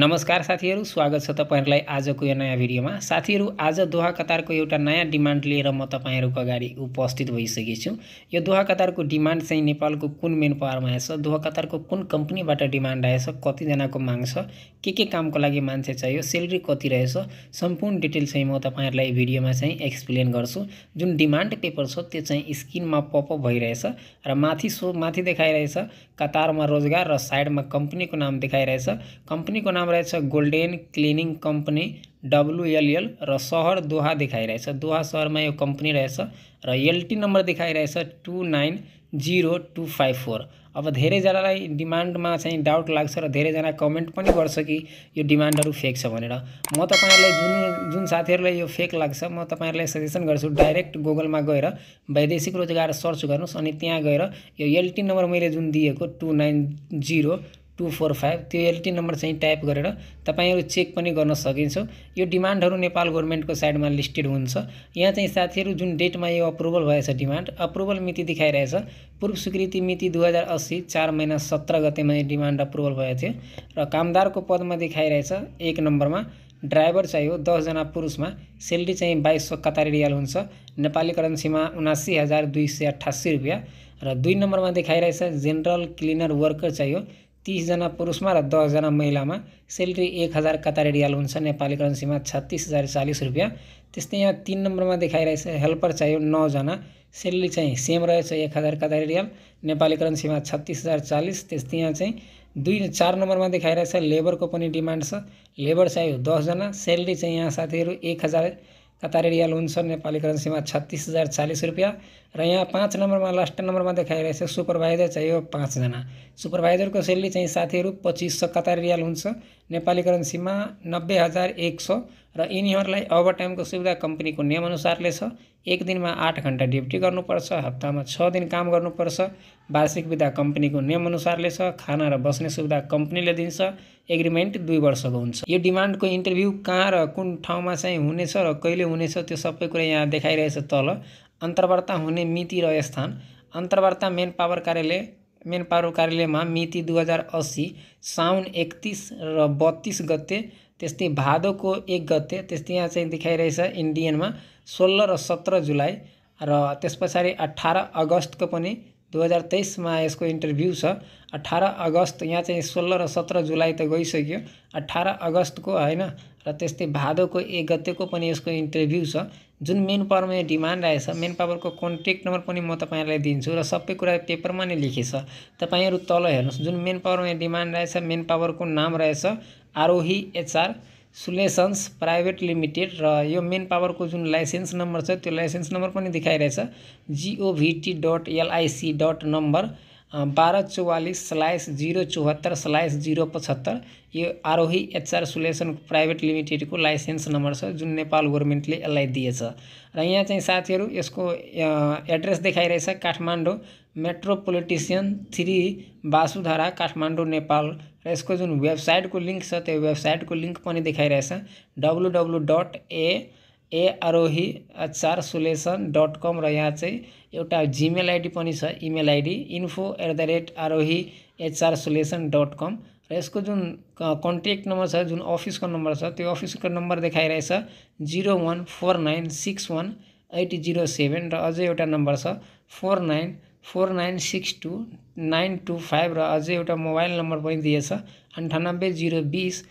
नमस्कार साथीहरू स्वागत छ तपाईँहरूलाई आजको यो नयाँ भिडियोमा साथीहरू आज दोहा कतारको एउटा नयाँ डिमान्ड लिएर म तपाईँहरूको अगाडि उपस्थित भइसकेको छु यो दोहा कतारको डिमान्ड चाहिँ नेपालको कुन मेन पावरमा आएछ दोहा कतारको कुन कम्पनीबाट डिमान्ड आएछ कतिजनाको माग छ के के कामको लागि मान्छे चाहियो सेलेरी कति रहेछ सम्पूर्ण डिटेल चाहिँ म तपाईँहरूलाई भिडियोमा चाहिँ एक्सप्लेन गर्छु जुन डिमान्ड पेपर छ त्यो चाहिँ स्क्रिनमा पपअप भइरहेछ र माथि सो माथि देखाइरहेछ कतारमा रोजगार र साइडमा कम्पनीको नाम देखाइरहेछ कम्पनीको नाम નામ રહે છે ગોલ્ડન ક્લિનિંગ કંપની र શહર દોહા देखाइरहेछ રહેશે દોહા यो कम्पनी रहेछ र एलटी नम्बर देखाइरहेछ રહેશે two nine zero two five four अब धेरैजनालाई डिमान्डमा चाहिँ डाउट लाग्छ र धेरैजना कमेन्ट पनि गर्छ कि यो डिमान्डहरू फेक छ भनेर म तपाईँहरूलाई जुन जुन साथीहरूलाई यो फेक लाग्छ म तपाईँहरूलाई सजेसन गर्छु डाइरेक्ट गुगलमा गएर वैदेशिक रोजगार सर्च गर्नुहोस् अनि त्यहाँ गएर यो एलटी नम्बर मैले जुन दिएको two nine zero two four five त्यो एलटी नम्बर चाहिँ टाइप गरेर तपाईँहरू चेक पनि गर्न सकिन्छ यो डिमान्डहरू नेपाल गभर्मेन्टको साइडमा लिस्टेड हुन्छ यहाँ चाहिँ साथीहरू जुन डेटमा यो अप्रुभल भएछ डिमान्ड अप्रुभल मिति देखाइरहेछ पूर्व स्वीकृति मिति दुई हजार अस्सी चार महिना सत्र गतेमा यो डिमान्ड अप्रुभल भएको थियो र कामदारको पदमा देखाइरहेछ एक नम्बरमा ड्राइभर चाहियो दसजना पुरुषमा सेलेरी चाहिँ बाइस सौ कतारी रियाल हुन्छ नेपाली करेन्सीमा उनासी हजार दुई सय अठासी रुपियाँ र दुई नम्बरमा देखाइरहेछ जेनरल क्लिनर वर्कर चाहियो तिसजना पुरुषमा र दसजना महिलामा सेलेरी एक हजार कतारी रियाल हुन्छ नेपाली करेन्सीमा छत्तिस हजार चालिस रुपियाँ त्यस्तै यहाँ तिन नम्बरमा देखाइरहेछ हेल्पर चाहियो नौजना सेलेरी चाहिँ सेम रहेछ एक हजार कतारी रियाल नेपाली करेन्सीमा छत्तिस हजार चालिस त्यस्तै यहाँ चाहिँ दुई चार नम्बरमा देखाइरहेछ लेबरको पनि डिमान्ड छ लेबर चाहियो दसजना सेलेरी चाहिँ यहाँ साथीहरू एक हजार कतारी रियाल उन्सन नेपाली करेन्सीमा छत्तिस हजार चालिस रुपियाँ र यहाँ पाँच नम्बरमा लास्ट नम्बरमा देखाइरहेछ सुपरभाइजर चाहियो पाँचजना सुपरभाइजरको सेलेरी चाहिँ साथीहरू पच्चिस सौ कतारी हुन्छ नेपाली करेन्सीमा नब्बे हजार एक सौ र यिनीहरूलाई ओभरटाइमको सुविधा कम्पनीको नियमअनुसारले छ एक दिनमा आठ घन्टा ड्युटी गर्नुपर्छ हप्तामा छ दिन काम गर्नुपर्छ वार्षिक विधा कम्पनीको नियमअनुसारले छ खाना र बस्ने सुविधा कम्पनीले दिन्छ एग्रिमेन्ट दुई वर्षको हुन्छ यो डिमान्डको इन्टरभ्यू कहाँ र कुन ठाउँमा चाहिँ हुनेछ र कहिले हुनेछ त्यो सबै कुरा यहाँ देखाइरहेछ तल अन्तर्वार्ता हुने मिति र स्थान अन्तर्वार्ता मेन पावर कार्यालय मेन पारो कार्यालयमा मिति दुई हजार असी साउन एकतिस र बत्तिस गते त्यस्तै भादोको एक गते त्यस्तै यहाँ चाहिँ देखाइरहेछ इन्डियनमा सोह्र र सत्र जुलाई र त्यस पछाडि अठार अगस्तको पनि दुई हजार तेइसमा यसको इन्टरभ्यू छ अठार अगस्त यहाँ चाहिँ सोह्र र सत्र जुलाई त गइसक्यो अठार अगस्तको होइन र त्यस्तै भादोको एक गतेको पनि यसको इन्टरभ्यू छ जुन मेन पावरमा डिमान्ड रहेछ मेन पावरको कन्ट्याक्ट नम्बर पनि म तपाईँहरूलाई दिन्छु र सबै कुरा पेपरमा नै लेखेछ तपाईँहरू तल हेर्नुहोस् जुन मेन पावरमा डिमान्ड रहेछ मेन पावरको नाम रहेछ Arohi HR solutions private limited र यो मेन पावरको जुन लाइसेन्स नम्बर छ त्यो लाइसेन्स नम्बर पनि देखाइरहेछ जिओभिटी डट एलआइसी डट नम्बर बारह चौवालीस स्लाइस जीरो चौहत्तर स्लाइस जीरो पचहत्तर ये आरोही एचआर प्राइवेट लिमिटेड को लाइसेंस नंबर छ जो नेपाल गवर्नमेंट ने दिएछ दिए यहाँ चाहे साथी इसको एड्रेस रहे Kathmandu metropolitan three Basundhara Kathmandu Nepal website को लिंक है तो वेबसाइट को लिंक भी दिखाई रहे W W dot A A Arohi HR solution dot com रहा चाहिए एउटा जिमेल आइडी पनि छ email ID info at the rate Arohi HR solution dot com र यसको जुन कन्ट्याक्ट नम्बर छ जुन अफिसको नम्बर छ त्यो अफिसको नम्बर देखाइरहेछ zero one four nine six one eight zero seven र अझै एउटा नम्बर छ four nine four nine six two nine two five र अझै एउटा मोबाइल नम्बर पनि दिएछ अन्ठानब्बे जिरो बिस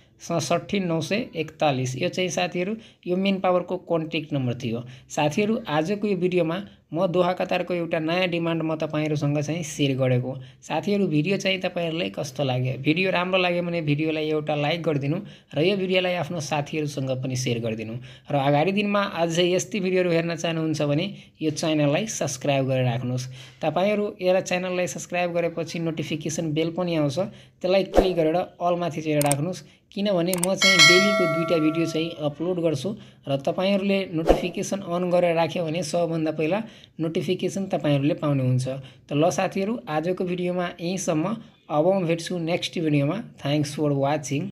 सठी नौ सय एकतालिस यो चाहिँ साथीहरू यो मेन पावरको कन्ट्याक्ट नम्बर थियो साथीहरू आजको यो भिडियोमा म दोहा कतारको एउटा नयाँ डिमान्ड म तपाईँहरूसँग चाहिँ सेयर गरेको साथीहरू भिडियो चाहिँ तपाईँहरूलाई कस्तो लाग्यो भिडियो राम्रो लाग्यो भने भिडियोलाई एउटा लाइक गरिदिनु र यो भिडियोलाई आफ्नो साथीहरूसँग पनि सेयर गरिदिनु र अगाडि दिनमा अझै यस्तै भिडियोहरू हेर्न चाहनुहुन्छ भने यो च्यानललाई सब्सक्राइब गरेर राख्नुहोस् तपाईँहरू एउटा च्यानललाई सब्सक्राइब गरेपछि नोटिफिकेसन बेल पनि आउँछ त्यसलाई क्लिक गरेर अलमाथि चाहिँ राख्नुहोस् किनभने म चाहिँ डेलीको दुईवटा भिडियो चाहिँ अपलोड गर्छु र तपाईँहरूले नोटिफिकेसन अन गरेर राख्यो भने सबभन्दा पहिला नोटिफिकेसन तपाईँहरूले पाउनुहुन्छ त ल साथीहरू आजको भिडियोमा यहीँसम्म अब म भेट्छु नेक्स्ट भिडियोमा थ्याङ्क्स फर वाचिङ